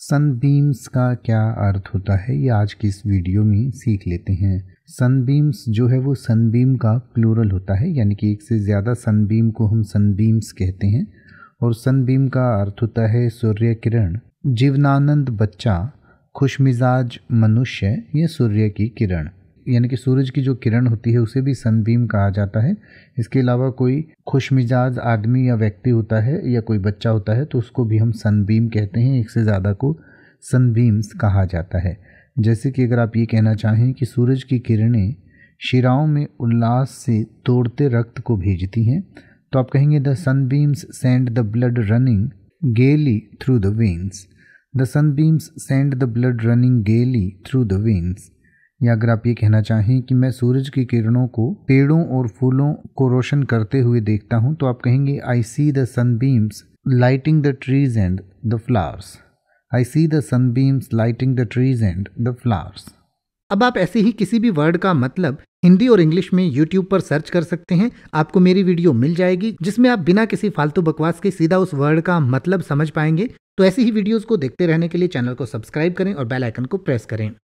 सनबीम्स का क्या अर्थ होता है ये आज की इस वीडियो में सीख लेते हैं सनबीम्स जो है वो सनबीम का प्लूरल होता है यानी कि एक से ज़्यादा सनबीम को हम सनबीम्स कहते हैं और सनबीम का अर्थ होता है सूर्य किरण जीवनानंद बच्चा खुशमिजाज मनुष्य या सूर्य की किरण यानी कि सूरज की जो किरण होती है उसे भी सनबीम कहा जाता है इसके अलावा कोई खुश मिजाज आदमी या व्यक्ति होता है या कोई बच्चा होता है तो उसको भी हम सनबीम कहते हैं एक से ज़्यादा को सनबीम्स कहा जाता है जैसे कि अगर आप ये कहना चाहें कि सूरज की किरणें शिराओं में उल्लास से तोड़ते रक्त को भेजती हैं तो आप कहेंगे the sunbeams send the blood running gaily through the veins the sunbeams send the blood running gaily through the veins या अगर आप ये कहना चाहें कि मैं सूरज की किरणों को पेड़ों और फूलों को रोशन करते हुए देखता हूँ तो आप कहेंगे I see the sunbeams lighting the trees and the flowers I see the sunbeams lighting the trees and the flowers अब आप ऐसे ही किसी भी वर्ड का मतलब हिंदी और इंग्लिश में यूट्यूब पर सर्च कर सकते हैं आपको मेरी वीडियो मिल जाएगी जिसमें आप बिना किसी फालतू बकवास के सीधा उस वर्ड का मतलब समझ पाएंगे तो ऐसी ही वीडियोस को देखते रहने के लिए चैनल को सब्सक्राइब करें और बेल आइकन को प्रेस करें